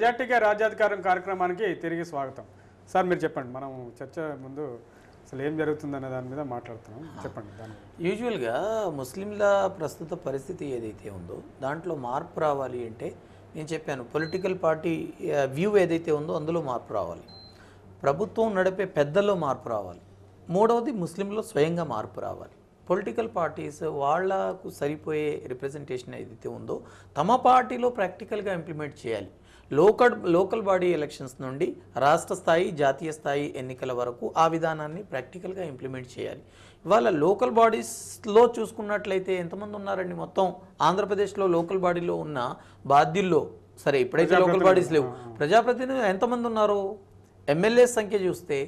మెజార్టీగా రాజ్యాధికారం కార్యక్రమానికి తిరిగి స్వాగతం సార్ మీరు చెప్పండి మనం చర్చ ముందు అసలు ఏం జరుగుతుందనే దాని మీద మాట్లాడుతున్నాం చెప్పండి దాని యూజువల్గా ముస్లింల ప్రస్తుత పరిస్థితి ఏదైతే ఉందో దాంట్లో మార్పు రావాలి అంటే నేను చెప్పాను పొలిటికల్ పార్టీ వ్యూ ఏదైతే ఉందో అందులో మార్పు రావాలి ప్రభుత్వం నడిపే పెద్దల్లో మార్పు రావాలి మూడవది ముస్లింలో స్వయంగా మార్పు రావాలి పొలిటికల్ పార్టీస్ వాళ్లకు సరిపోయే రిప్రజెంటేషన్ ఏదైతే ఉందో తమ పార్టీలో ప్రాక్టికల్గా ఇంప్లిమెంట్ చేయాలి లోకల్ లోకల్ బాడీ ఎలక్షన్స్ నుండి రాష్ట్ర స్థాయి జాతీయ స్థాయి ఎన్నికల వరకు ఆ విధానాన్ని ప్రాక్టికల్గా ఇంప్లిమెంట్ చేయాలి ఇవాళ లోకల్ బాడీస్లో చూసుకున్నట్లయితే ఎంతమంది ఉన్నారండి మొత్తం ఆంధ్రప్రదేశ్లో లోకల్ బాడీలో ఉన్న బాధ్యుల్లో సరే ఇప్పుడైతే లోకల్ బాడీస్ లేవు ప్రజాప్రతినిధులు ఎంతమంది ఉన్నారు ఎమ్మెల్యేస్ సంఖ్య చూస్తే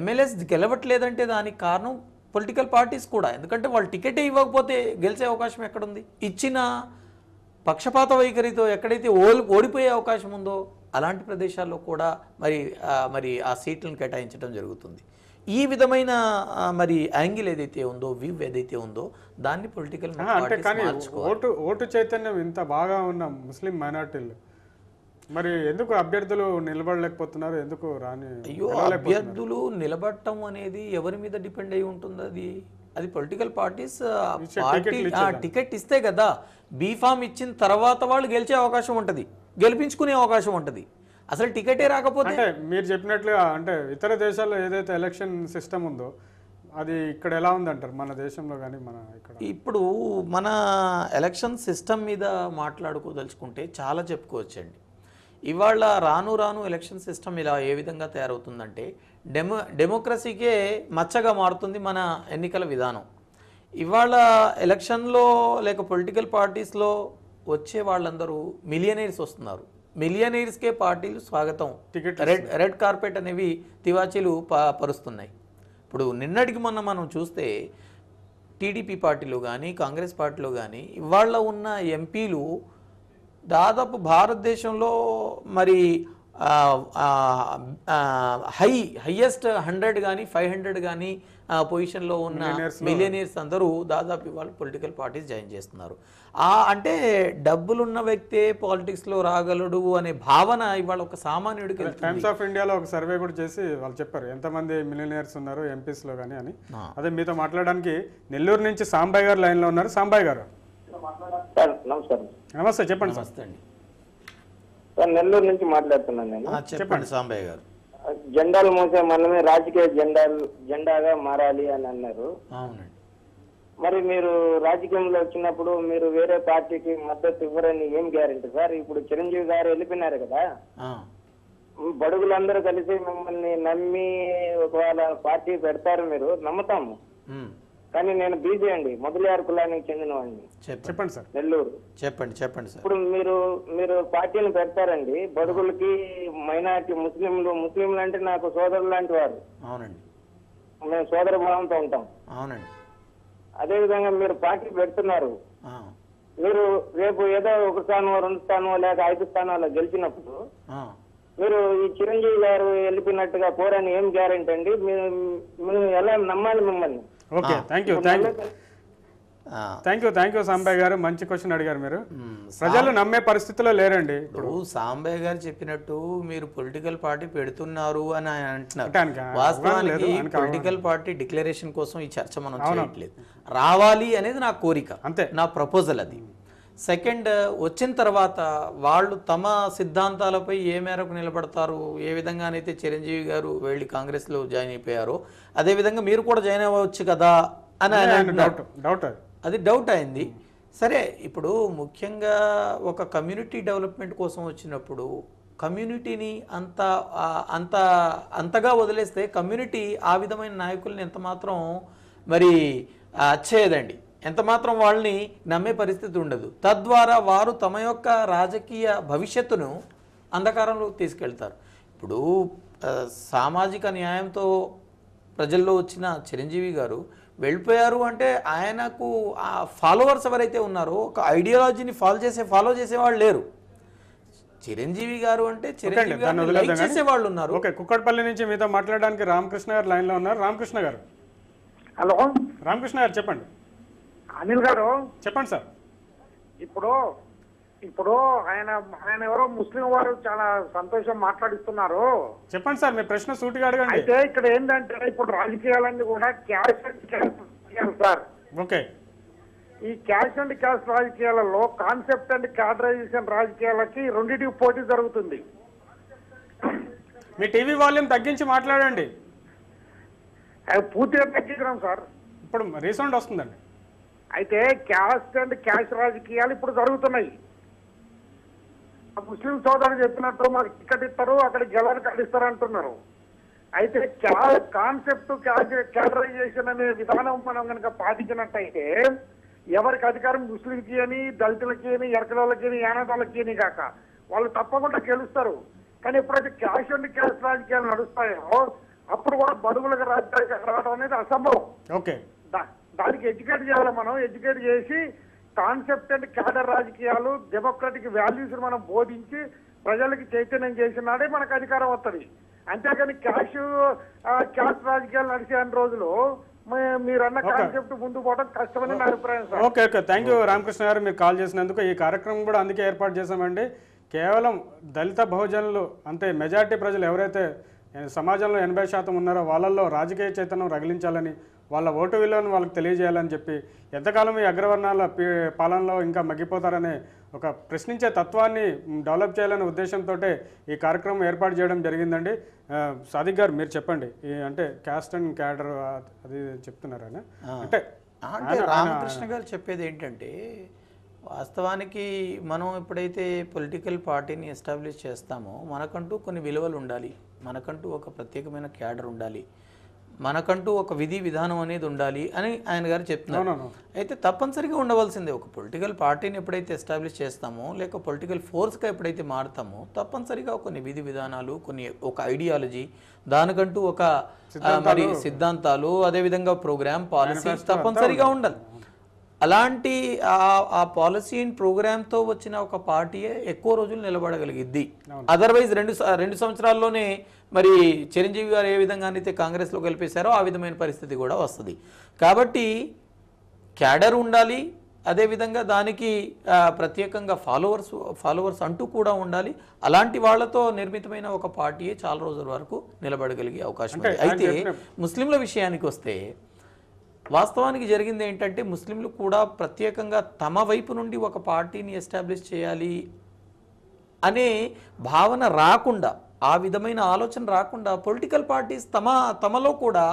ఎమ్మెల్యేస్ గెలవట్లేదంటే దానికి కారణం పొలిటికల్ పార్టీస్ కూడా ఎందుకంటే వాళ్ళు టికెటే ఇవ్వకపోతే గెలిచే అవకాశం ఎక్కడుంది ఇచ్చిన పక్షపాత వైఖరితో ఎక్కడైతే ఓల్ ఓడిపోయే అవకాశం ఉందో అలాంటి ప్రదేశాల్లో కూడా మరి మరి ఆ సీట్లను కేటాయించడం జరుగుతుంది ఈ విధమైన మరి యాంగిల్ ఏదైతే ఉందో వ్యూ ఏదైతే ఉందో దాన్ని పొలిటికల్ అంటే కానీ ఓటు ఓటు చైతన్యం ఇంత బాగా ఉన్న ముస్లిం మైనార్టీలు మరి ఎందుకు అభ్యర్థులు నిలబడలేకపోతున్నారు ఎందుకు రాని అయ్యో అభ్యర్థులు నిలబడటం అనేది ఎవరి మీద డిపెండ్ అయి ఉంటుంది అది అది పొలిటికల్ పార్టీస్ పార్టీ టికెట్ ఇస్తే కదా బీఫామ్ ఇచ్చిన తర్వాత వాళ్ళు గెలిచే అవకాశం ఉంటుంది గెలిపించుకునే అవకాశం ఉంటుంది అసలు టికెటే రాకపోతే అంటే మీరు చెప్పినట్లుగా అంటే ఇతర దేశాల్లో ఏదైతే ఎలక్షన్ సిస్టమ్ ఉందో అది ఇక్కడ ఎలా ఉందంటారు మన దేశంలో కానీ మన ఇక్కడ ఇప్పుడు మన ఎలక్షన్ సిస్టమ్ మీద మాట్లాడుకోదలుచుకుంటే చాలా చెప్పుకోవచ్చండి ఇవాళ రాను రాను ఎలక్షన్ సిస్టమ్ ఇలా ఏ విధంగా తయారవుతుందంటే డెమో డెమోక్రసీకే మచ్చగా మారుతుంది మన ఎన్నికల విధానం ఇవాళ ఎలక్షన్లో లేక పొలిటికల్ పార్టీస్లో వచ్చే వాళ్ళందరూ మిలియనీర్స్ వస్తున్నారు మిలియనీర్స్కే పార్టీలు స్వాగతం టికెట్ రెడ్ రెడ్ కార్పెట్ అనేవి తివాచీలు పరుస్తున్నాయి ఇప్పుడు నిన్నటికి మొన్న మనం చూస్తే టీడీపీ పార్టీలు కానీ కాంగ్రెస్ పార్టీలు కానీ ఇవాళ ఉన్న ఎంపీలు దాదాపు భారతదేశంలో మరి హై హయ్యెస్ట్ హండ్రెడ్ కానీ ఫైవ్ హండ్రెడ్ కానీ పొజిషన్లో ఉన్న మిలియనియర్స్ అందరూ దాదాపు వాళ్ళు పొలిటికల్ పార్టీస్ జాయిన్ చేస్తున్నారు ఆ అంటే డబ్బులున్న వ్యక్తే పాలిటిక్స్లో రాగలడు అనే భావన ఇవాళ ఒక సామాన్యుడికి టైమ్స్ ఆఫ్ ఇండియాలో ఒక సర్వే కూడా చేసి వాళ్ళు చెప్పారు ఎంతమంది మిలియనియర్స్ ఉన్నారు ఎంపీస్లో కానీ అని అదే మీతో మాట్లాడడానికి నెల్లూరు నుంచి సాంబాయి గారు లైన్లో ఉన్నారు సాంబాయి గారు సార్ నమస్కారం నమస్తే చెప్పండి సార్ నమస్తే అండి నెల్లూరు నుంచి మాట్లాడుతున్నాను నేను చెప్పండి సాంబయ్య గారు జెండాలు మోసే మనమే రాజకీయ జెండాలు జెండాగా మారాలి అని అన్నారు మరి మీరు రాజకీయంలో వచ్చినప్పుడు మీరు వేరే పార్టీకి మద్దతు ఇవ్వరని ఏం గ్యారంటీ సార్ ఇప్పుడు చిరంజీవి గారు వెళ్ళిపోయినారు కదా బడుగులందరూ కలిసి మిమ్మల్ని నమ్మి ఒకవేళ పార్టీ పెడతారు మీరు నమ్ముతాము కానీ నేను బీజే అండి మొదలయారు కులానికి చెందినవాడిని చెప్పండి సార్ నెల్లూరు చెప్పండి చెప్పండి సార్ ఇప్పుడు మీరు మీరు పార్టీని పెడతారండి బడుగులకి మైనార్టీ ముస్లింలు ముస్లింలు అంటే నాకు సోదరులు లాంటి వారు అవునండి మేము సోదర భావంతో ఉంటాం అవునండి అదే విధంగా మీరు పార్టీ పెడుతున్నారు మీరు రేపు ఏదో ఒక స్థానమో రెండు స్థానం లేక ఐదు స్థానాలు గెలిచినప్పుడు మీరు ఈ చిరంజీవి గారు వెళ్ళిపోయినట్టుగా పోరాని ఏం గ్యారంటీ అండి మేము ఎలా నమ్మాలి మిమ్మల్ని okay thank you thank you thank you thank you Sambaiah garu మంచి క్వశ్చన్ అడిగారు మీరు ప్రజలు నమ్మే పరిస్థితిలో లేరండి ఇప్పుడు సాంబయ్య గారు చెప్పినట్టు మీరు పొలిటికల్ పార్టీ పెడుతున్నారు అని ఆయన అంటున్నారు వాస్తవానికి పొలిటికల్ పార్టీ డిక్లరేషన్ కోసం ఈ చర్చ మనం చేయట్లేదు రావాలి అనేది నా కోరిక అంతే నా ప్రపోజల్ అది సెకండ్ వచ్చిన తర్వాత వాళ్ళు తమ సిద్ధాంతాలపై ఏ మేరకు నిలబడతారు ఏ విధంగానైతే చిరంజీవి గారు వెళ్ళి కాంగ్రెస్లో జాయిన్ అయిపోయారో అదేవిధంగా మీరు కూడా జాయిన్ అవ్వచ్చు కదా అని ఆయన డౌట్ డౌట్ అది డౌట్ అయింది సరే ఇప్పుడు ముఖ్యంగా ఒక కమ్యూనిటీ డెవలప్మెంట్ కోసం వచ్చినప్పుడు కమ్యూనిటీని అంత అంత అంతగా వదిలేస్తే కమ్యూనిటీ ఆ విధమైన నాయకుల్ని ఎంత మాత్రం మరి చేయదండి ఎంత మాత్రం వాళ్ళని నమ్మే పరిస్థితి ఉండదు తద్వారా వారు తమ యొక్క రాజకీయ భవిష్యత్తును అంధకారంలోకి తీసుకెళ్తారు ఇప్పుడు సామాజిక న్యాయంతో ప్రజల్లో వచ్చిన చిరంజీవి గారు వెళ్ళిపోయారు అంటే ఆయనకు ఆ ఫాలోవర్స్ ఎవరైతే ఉన్నారో ఒక ఐడియాలజీని ఫాలో చేసే ఫాలో చేసేవాళ్ళు లేరు చిరంజీవి గారు అంటే చిరంజీవి వాళ్ళు ఉన్నారు ఓకే కుక్కడపల్లి నుంచి మీతో మాట్లాడడానికి రామకృష్ణ గారు లైన్లో ఉన్నారు రామకృష్ణ గారు హలో రామకృష్ణ గారు చెప్పండి అనిల్ గారు చెప్పండి సార్ ఇప్పుడు ఇప్పుడు ఆయన ఆయన ఎవరో ముస్లిం వారు చాలా సంతోషం మాట్లాడిస్తున్నారు చెప్పండి సార్ మీ ప్రశ్న సూటిగా అడగండి అయితే ఇక్కడ ఏంటంటే ఇప్పుడు రాజకీయాలన్నీ కూడా cash and cash sir okay ఈ క్యాష్ అండ్ క్యాష్ రాజకీయాలలో కాన్సెప్ట్ అండ్ క్యాడరైజేషన్ రాజకీయాలకి రెండింటికి పోటీ జరుగుతుంది మీ టీవీ వాల్యూమ్ తగ్గించి మాట్లాడండి పూర్తిగా తగ్గించడం సార్ ఇప్పుడు రీసెంట్ వస్తుందండి అయితే క్యాస్ట్ అండ్ క్యాష్ రాజకీయాలు ఇప్పుడు జరుగుతున్నాయి ముస్లిం సోదరులు చెప్పినట్టు మాకు టికెట్ ఇస్తారు అక్కడ జలాన్ని కట్టిస్తారు అంటున్నారు అయితే కాన్సెప్ట్ క్యాటరైజేషన్ అనే విధానం మనం కనుక పాటించినట్టయితే ఎవరికి అధికారం ముస్లింకి అని దళితులకి అని ఎరకలకి అని యానాదాలకి అని కాక వాళ్ళు తప్పకుండా గెలుస్తారు కానీ ఎప్పుడైతే క్యాష్ అండ్ క్యాష్ రాజకీయాలు నడుస్తాయో అప్పుడు కూడా బడుగులకు రాజకీయాలు రావడం అనేది అసంభవం ఓకే దానికి ఎడ్యుకేట్ చేయాలి మనం ఎడ్యుకేట్ చేసి కాన్సెప్ట్ అండ్ క్యాడర్ రాజకీయాలు డెమోక్రటిక్ వాల్యూస్ మనం బోధించి ప్రజలకు చైతన్యం చేసినాడే మనకు అధికారం వస్తుంది అంతేకాని క్యాష్ క్యాష్ రాజకీయాలు నడిచే అన్ని రోజులు అన్న కాన్సెప్ట్ ముందు పోవడం కష్టమని నా అభిప్రాయం okay okay thank you Ramakrishna garu మీరు కాల్ చేసినందుకు ఈ కార్యక్రమం కూడా అందుకే ఏర్పాటు చేశామండి కేవలం దళిత బహుజనులు అంటే మెజార్టీ ప్రజలు ఎవరైతే సమాజంలో ఎనభై శాతం ఉన్నారో వాళ్ళల్లో రాజకీయ చైతన్యం రగిలించాలని వాళ్ళ ఓటు విలువను వాళ్ళకి తెలియజేయాలని చెప్పి ఎంతకాలం ఈ అగ్రవర్ణాల పాలనలో ఇంకా మగ్గిపోతారనే ఒక ప్రశ్నించే తత్వాన్ని డెవలప్ చేయాలనే ఉద్దేశంతో ఈ కార్యక్రమం ఏర్పాటు చేయడం జరిగిందండి సాదిక్ గారు మీరు చెప్పండి అంటే క్యాస్ట్ అండ్ క్యాడర్ అది చెప్తున్నారు అంటే రామకృష్ణ గారు చెప్పేది ఏంటంటే వాస్తవానికి మనం ఎప్పుడైతే పొలిటికల్ పార్టీని ఎస్టాబ్లిష్ చేస్తామో మనకంటూ కొన్ని విలువలు ఉండాలి మనకంటూ ఒక ప్రత్యేకమైన క్యాడర్ ఉండాలి మనకంటూ ఒక విధి విధానం అనేది ఉండాలి అని ఆయన గారు చెప్తున్నారు అయితే తప్పనిసరిగా ఉండవలసిందే ఒక పొలిటికల్ పార్టీని ఎప్పుడైతే ఎస్టాబ్లిష్ చేస్తామో లేక పొలిటికల్ ఫోర్స్గా ఎప్పుడైతే మారుతామో తప్పనిసరిగా కొన్ని విధి విధానాలు కొన్ని ఒక ఐడియాలజీ దానికంటూ ఒక మరి సిద్ధాంతాలు అదేవిధంగా ప్రోగ్రామ్ పాలసీ తప్పనిసరిగా ఉండాలి అలాంటి ఆ పాలసీ అండ్ ప్రోగ్రామ్తో వచ్చిన ఒక పార్టీయే ఎక్కువ రోజులు నిలబడగలిగిద్ది అదర్వైజ్ రెండు రెండు సంవత్సరాల్లోనే మరి చిరంజీవి గారు ఏ విధంగా అయితే కాంగ్రెస్లో కలిపేశారో ఆ విధమైన పరిస్థితి కూడా వస్తుంది కాబట్టి క్యాడర్ ఉండాలి అదేవిధంగా దానికి ప్రత్యేకంగా ఫాలోవర్స్ ఫాలోవర్స్ అంటూ కూడా ఉండాలి అలాంటి వాళ్లతో నిర్మితమైన ఒక పార్టీయే చాలా రోజుల వరకు నిలబడగలిగే అవకాశం ఉంది అయితే ముస్లింల విషయానికి వస్తే వాస్తవానికి జరిగింది ఏంటంటే ముస్లింలు కూడా ప్రత్యేకంగా తమ వైపు నుండి ఒక పార్టీని ఎస్టాబ్లిష్ చేయాలి అనే భావన రాకుండా ఆ విధమైన ఆలోచన రాకుండా పొలిటికల్ పార్టీస్ తమ తమలో కూడా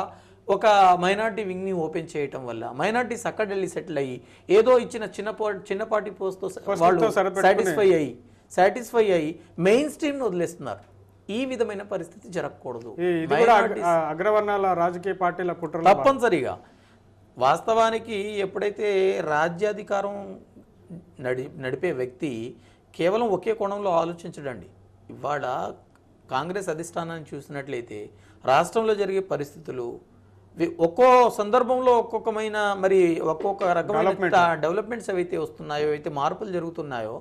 ఒక మైనార్టీ వింగ్ని ఓపెన్ చేయటం వల్ల మైనార్టీస్ అక్కడ వెళ్ళి సెటిల్ అయ్యి ఏదో ఇచ్చిన చిన్న చిన్నపాటి పోస్ట్తో వాళ్ళు సాటిస్ఫై అయ్యి సాటిస్ఫై అయ్యి మెయిన్ స్ట్రీమ్ను వదిలేస్తున్నారు ఈ విధమైన పరిస్థితి జరగకూడదు అగ్రవర్ణాల రాజకీయ పార్టీల కుట్ర తప్పనిసరిగా వాస్తవానికి ఎప్పుడైతే రాజ్యాధికారం నడి నడిపే వ్యక్తి కేవలం ఒకే కోణంలో ఆలోచించడండి ఇవాళ కాంగ్రెస్ అధిష్టానాన్ని చూసినట్లయితే రాష్ట్రంలో జరిగే పరిస్థితులు ఒక్కో సందర్భంలో ఒక్కొక్కమైన మరి ఒక్కొక్క రకమైన డెవలప్మెంట్స్ ఏవైతే వస్తున్నాయో అయితే మార్పులు జరుగుతున్నాయో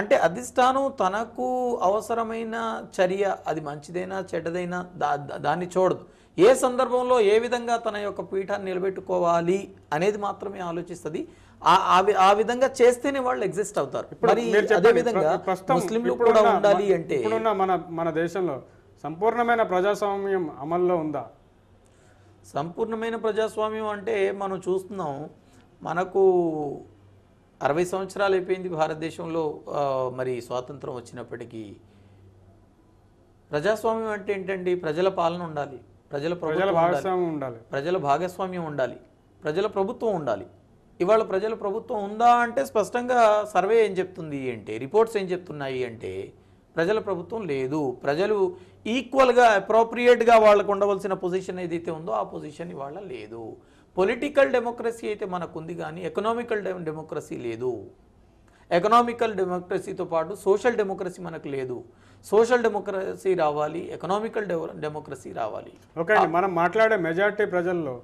అంటే అధిష్టానం తనకు అవసరమైన చర్య అది మంచిదైనా చెడ్డదైనా దాన్ని చూడదు ఏ సందర్భంలో ఏ విధంగా తన యొక్క పీఠాన్ని నిలబెట్టుకోవాలి అనేది మాత్రమే ఆలోచిస్తుంది ఆ విధంగా చేస్తేనే వాళ్ళు ఎగ్జిస్ట్ అవుతారు అదే విధంగా ముస్లింలు కూడా ఉండాలి అంటే మన మన దేశంలో సంపూర్ణమైన ప్రజాస్వామ్యం అమల్లో ఉందా సంపూర్ణమైన ప్రజాస్వామ్యం అంటే మనం చూస్తున్నాం మనకు అరవై సంవత్సరాలు అయిపోయింది భారతదేశంలో మరి స్వాతంత్రం వచ్చినప్పటికీ ప్రజాస్వామ్యం అంటే ఏంటండి ప్రజల పాలన ఉండాలి ప్రజల ప్రజల భాగస్వామ్యం ఉండాలి ప్రజల భాగస్వామ్యం ఉండాలి ప్రజల ప్రభుత్వం ఉండాలి ఇవాళ ప్రజల ప్రభుత్వం ఉందా అంటే స్పష్టంగా సర్వే ఏం చెప్తుంది అంటే రిపోర్ట్స్ ఏం చెప్తున్నాయి అంటే ప్రజల ప్రభుత్వం లేదు ప్రజలు ఈక్వల్గా అప్రోప్రియేట్గా వాళ్ళకు ఉండవలసిన పొజిషన్ ఏదైతే ఉందో ఆ పొజిషన్ ఇవాళ లేదు పొలిటికల్ డెమోక్రసీ అయితే మనకుంది కానీ ఎకనామికల్ డెమోక్రసీ లేదు ఎకనామికల్ డెమోక్రసీతో పాటు సోషల్ డెమోక్రసీ మనకు లేదు సోషల్ డెమోక్రసీ రావాలి ఎకనామికల్ డెమోక్రసీ రావాలి ఓకే మనం మాట్లాడే మెజార్టీ ప్రజల్లో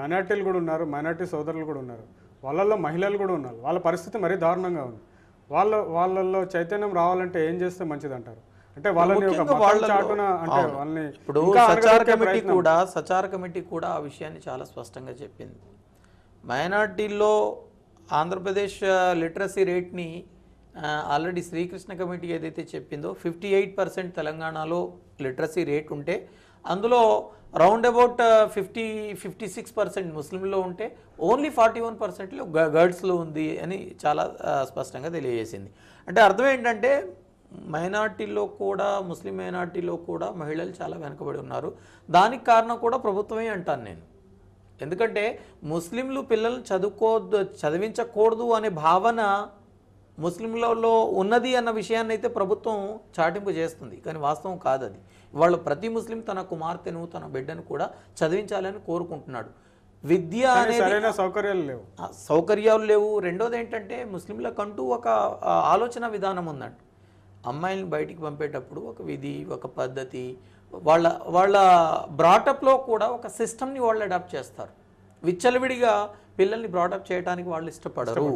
మైనార్టీలు కూడా ఉన్నారు మైనార్టీ సోదరులు కూడా ఉన్నారు వాళ్ళల్లో మహిళలు కూడా ఉన్నారు వాళ్ళ పరిస్థితి మరీ దారుణంగా ఉంది వాళ్ళ వాళ్ళల్లో చైతన్యం రావాలంటే ఏం చేస్తే మంచిది అంటారు అంటే వాళ్ళని వాళ్ళని ఇప్పుడు సచార కమిటీ కూడా సచార కమిటీ కూడా ఆ విషయాన్ని చాలా స్పష్టంగా చెప్పింది మైనార్టీల్లో ఆంధ్రప్రదేశ్ లిటరసీ రేట్ని ఆల్రెడీ శ్రీకృష్ణ కమిటీ ఏదైతే చెప్పిందో ఫిఫ్టీ ఎయిట్ పర్సెంట్ తెలంగాణలో లిటరసీ రేట్ ఉంటే అందులో round about fifty fifty six percent ముస్లింలో ఉంటే ఓన్లీ ఫార్టీ వన్ పర్సెంట్లో గర్డ్స్లో ఉంది అని చాలా స్పష్టంగా తెలియజేసింది అంటే అర్థం ఏంటంటే మైనార్టీలో కూడా ముస్లిం మైనార్టీలో కూడా మహిళలు చాలా వెనుకబడి ఉన్నారు దానికి కారణం కూడా ప్రభుత్వమే అంటాను నేను ఎందుకంటే ముస్లింలు పిల్లల్ని చదువుకోవద్దు చదివించకూడదు అనే భావన ముస్లింలలో ఉన్నది అన్న విషయాన్ని అయితే ప్రభుత్వం చాటింపు చేస్తుంది కానీ వాస్తవం కాదు అది వాళ్ళు ప్రతి ముస్లిం తన కుమార్తెను తన బిడ్డను కూడా చదివించాలని కోరుకుంటున్నాడు విద్య అనేది సౌకర్యాలు లేవు సౌకర్యాలు లేవు రెండోది ఏంటంటే ముస్లింలకంటూ ఒక ఆలోచన విధానం ఉందంట అమ్మాయిలను బయటికి పంపేటప్పుడు ఒక విధి ఒక పద్ధతి వాళ్ళ వాళ్ళ బ్రాటప్లో కూడా ఒక సిస్టమ్ని వాళ్ళు అడాప్ట్ చేస్తారు విచ్చలవిడిగా పిల్లల్ని బ్రాటప్ చేయడానికి వాళ్ళు ఇష్టపడరు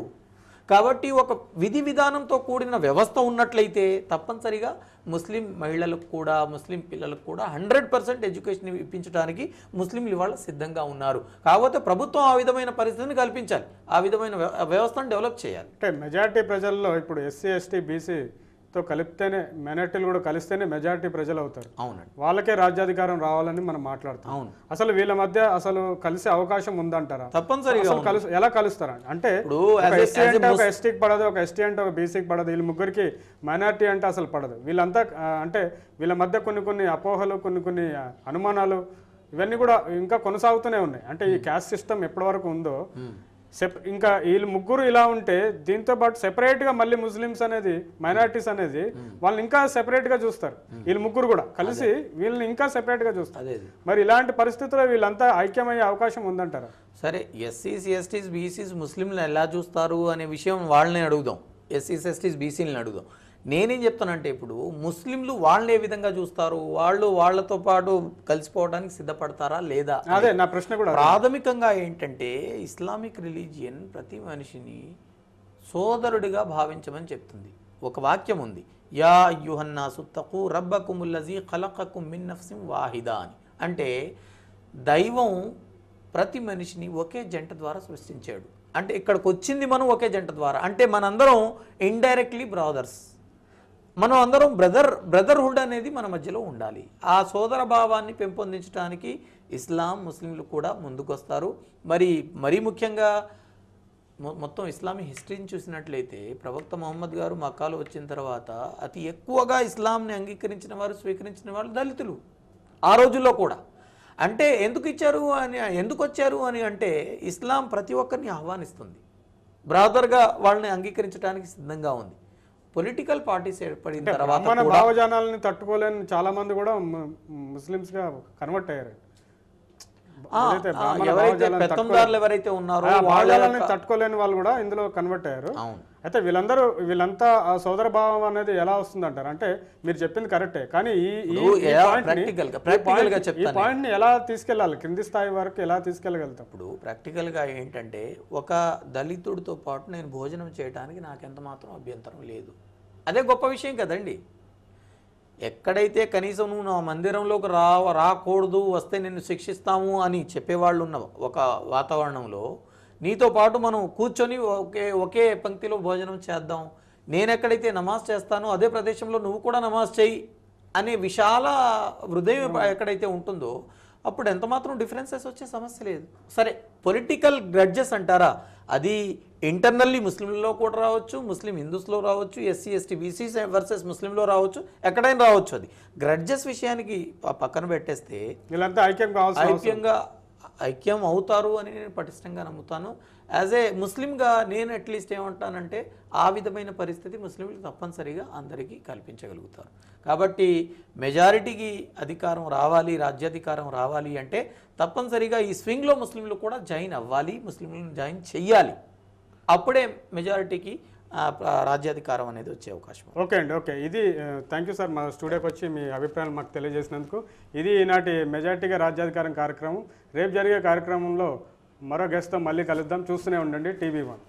కాబట్టి ఒక విధి విధానంతో కూడిన వ్యవస్థ ఉన్నట్లయితే తప్పనిసరిగా ముస్లిం మహిళలకు కూడా ముస్లిం పిల్లలకు కూడా హండ్రెడ్ పర్సెంట్ ఎడ్యుకేషన్ ఇప్పించడానికి ముస్లింలు ఇవాళ సిద్ధంగా ఉన్నారు కాకపోతే ప్రభుత్వం ఆ విధమైన పరిస్థితిని కల్పించాలి ఆ విధమైన వ్యవస్థను డెవలప్ చేయాలి అంటే మెజారిటీ ప్రజల్లో ఇప్పుడు ఎస్సీ ఎస్టీ బీసీ తో కలిపితేనే మెనటిలు కూడా కలిస్తేనే మెజారిటీ ప్రజలు అవుతారు అవునండి వాళ్ళకే రాజ్యాధికారం రావాలని మనం మాట్లాడుతాం అవును అసలు వీళ్ళ మధ్య అసలు కలిసే అవకాశం ఉందంటారా తప్పనిసరిగా ఎలా కలుస్తారండి అంటే ఎస్సీ అంటే ఒక ఎస్టీకి పడదు ఒక ఎస్టీ అంటే ఒక బీసీకి పడదు వీళ్ళ ముగ్గురికి మైనార్టీ అంటే అసలు పడదు వీళ్ళంతా అంటే వీళ్ళ మధ్య కొన్ని కొన్ని అపోహలు కొన్ని కొన్ని అనుమానాలు ఇవన్నీ కూడా ఇంకా కొనసాగుతూనే ఉన్నాయి అంటే ఈ క్యాస్ట్ సిస్టమ్ ఎప్పటి వరకు ఉందో సెప్ ఇంకా వీళ్ళు ముగ్గురు ఇలా ఉంటే దీంతో పాటు సెపరేట్గా మళ్ళీ ముస్లింస్ అనేది మైనార్టీస్ అనేది వాళ్ళని ఇంకా సెపరేట్ గా చూస్తారు వీళ్ళు ముగ్గురు కూడా కలిసి వీళ్ళని ఇంకా సెపరేట్గా చూస్తారు మరి ఇలాంటి పరిస్థితుల్లో వీళ్ళంతా ఐక్యమయ్యే అవకాశం ఉందంటారా సరే ఎస్సీస్ ఎస్టీస్ బీసీస్ ముస్లింలను ఎలా చూస్తారు అనే విషయం వాళ్ళని అడుగుదాం ఎస్సీస్ ఎస్టీస్ బీసీలను అడుగుదాం నేనేం చెప్తానంటే ఇప్పుడు ముస్లింలు వాళ్ళని ఏ విధంగా చూస్తారు వాళ్ళు వాళ్ళతో పాటు కలిసిపోవడానికి సిద్ధపడతారా లేదా అదే నా ప్రశ్న కూడా ప్రాథమికంగా ఏంటంటే ఇస్లామిక్ రిలీజియన్ ప్రతి మనిషిని సోదరుడిగా భావించమని చెప్తుంది ఒక వాక్యం ఉంది యా సుత్తకు రబ్బకు రబ్బకుముల్లజీ ఖలకకు మిన్నఫ్సిం వాహిదా అని అంటే దైవం ప్రతి మనిషిని ఒకే జంట ద్వారా సృష్టించాడు అంటే ఇక్కడికి వచ్చింది మనం ఒకే జంట ద్వారా అంటే మనందరం ఇండైరెక్ట్లీ బ్రదర్స్ మనం అందరం బ్రదర్ బ్రదర్హుడ్ అనేది మన మధ్యలో ఉండాలి ఆ సోదర భావాన్ని పెంపొందించడానికి ఇస్లాం ముస్లింలు కూడా ముందుకొస్తారు మరి మరీ ముఖ్యంగా మొత్తం ఇస్లామీ హిస్టరీని చూసినట్లయితే ప్రవక్త మొహమ్మద్ గారు మక్కాలు వచ్చిన తర్వాత అతి ఎక్కువగా ఇస్లాంని అంగీకరించిన వారు స్వీకరించిన వారు దళితులు ఆ రోజుల్లో కూడా అంటే ఎందుకు ఇచ్చారు అని ఎందుకు వచ్చారు అని అంటే ఇస్లాం ప్రతి ఒక్కరిని ఆహ్వానిస్తుంది బ్రాదర్గా వాళ్ళని అంగీకరించడానికి సిద్ధంగా ఉంది పొలిటికల్ పార్టీస్ ఏర్పడిన తర్వాత భావజానాలని తట్టుకోలేని చాలా మంది కూడా ముస్లిమ్స్ గా కన్వర్ట్ అయ్యారు ఎవరైతే పెత్తందారులు ఎవరైతే ఉన్నారో వాళ్ళని తట్టుకోలేని వాళ్ళు కూడా ఇందులో కన్వర్ట్ అయ్యారు అయితే వీళ్ళందరూ వీళ్ళంతా సోదర భావం అనేది ఎలా వస్తుంది అంటారు అంటే మీరు చెప్పింది కరెక్టే కానీ ఈ పాయింట్ ని ఎలా తీసుకెళ్ళాలి కింది స్థాయి వరకు ఎలా తీసుకెళ్ళగలుగుతాం ఇప్పుడు ప్రాక్టికల్ గా ఏంటంటే ఒక దళితుడితో పాటు నేను భోజనం చేయడానికి నాకు ఎంత మాత్రం అభ్యంతరం లేదు అదే గొప్ప విషయం కదండి ఎక్కడైతే కనీసం నువ్వు నా మందిరంలోకి రా రాకూడదు వస్తే నిన్ను శిక్షిస్తాము అని చెప్పేవాళ్ళు ఉన్న ఒక వాతావరణంలో నీతో పాటు మనం కూర్చొని ఒకే ఒకే పంక్తిలో భోజనం చేద్దాం నేను ఎక్కడైతే నమాజ్ చేస్తానో అదే ప్రదేశంలో నువ్వు కూడా నమాజ్ చేయి అనే విశాల హృదయం hmm. ఎక్కడైతే ఉంటుందో అప్పుడు ఎంత మాత్రం డిఫరెన్సెస్ వచ్చే సమస్య లేదు సరే పొలిటికల్ గ్రడ్జెస్ అంటారా అది ఇంటర్నల్లీ ముస్లింలలో కూడా రావచ్చు ముస్లిం హిందూస్లో రావచ్చు ఎస్సీ ఎస్టీ బీసీ వర్సెస్ ముస్లింలో రావచ్చు ఎక్కడైనా రావచ్చు అది గ్రడ్జెస్ విషయానికి పక్కన పెట్టేస్తే వీళ్ళంతా ఐక్యం ఐక్యంగా ఐక్యం అవుతారు అని నేను పటిష్టంగా నమ్ముతాను యాజ్ ఏ ముస్లింగా నేను అట్లీస్ట్ ఏమంటానంటే ఆ విధమైన పరిస్థితి ముస్లింలు తప్పనిసరిగా అందరికీ కల్పించగలుగుతారు కాబట్టి మెజారిటీకి అధికారం రావాలి రాజ్యాధికారం రావాలి అంటే తప్పనిసరిగా ఈ స్వింగ్లో ముస్లింలు కూడా జాయిన్ అవ్వాలి ముస్లింలను జాయిన్ చెయ్యాలి అప్పుడే మెజారిటీకి రాజ్యాధికారం అనేది వచ్చే అవకాశం ఓకే అండి ఓకే ఇది థ్యాంక్ యూ సార్ మా స్టూడియోకి వచ్చి మీ అభిప్రాయాలు మాకు తెలియజేసినందుకు ఇది ఈనాటి మెజార్టీగా రాజ్యాధికారం కార్యక్రమం రేపు జరిగే కార్యక్రమంలో మరో గెస్ట్తో మళ్ళీ కలుద్దాం చూస్తూనే ఉండండి టీవీ వన్